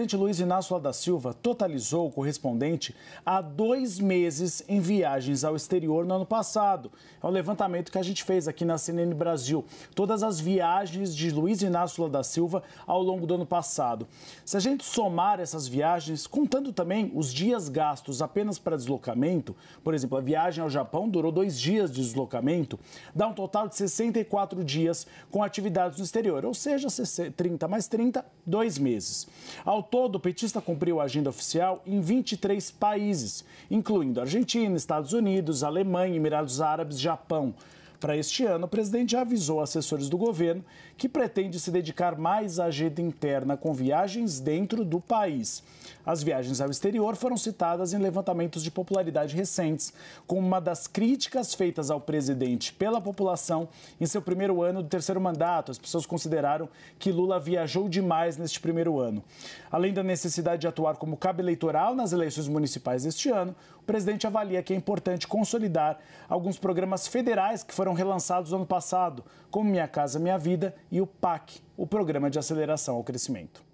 presidente Luiz Inácio Lula da Silva totalizou o correspondente a dois meses em viagens ao exterior no ano passado. É um levantamento que a gente fez aqui na CNN Brasil. Todas as viagens de Luiz Inácio Lula da Silva ao longo do ano passado. Se a gente somar essas viagens, contando também os dias gastos apenas para deslocamento, por exemplo, a viagem ao Japão durou dois dias de deslocamento, dá um total de 64 dias com atividades no exterior, ou seja, 30 mais 30, dois meses. Ao todo, o petista cumpriu a agenda oficial em 23 países, incluindo Argentina, Estados Unidos, Alemanha, Emirados Árabes, Japão. Para este ano, o presidente já avisou assessores do governo que pretende se dedicar mais à agenda interna com viagens dentro do país. As viagens ao exterior foram citadas em levantamentos de popularidade recentes, como uma das críticas feitas ao presidente pela população em seu primeiro ano do terceiro mandato. As pessoas consideraram que Lula viajou demais neste primeiro ano. Além da necessidade de atuar como cabo eleitoral nas eleições municipais deste ano, o presidente avalia que é importante consolidar alguns programas federais que foram foram relançados ano passado, como Minha Casa Minha Vida e o PAC, o Programa de Aceleração ao Crescimento.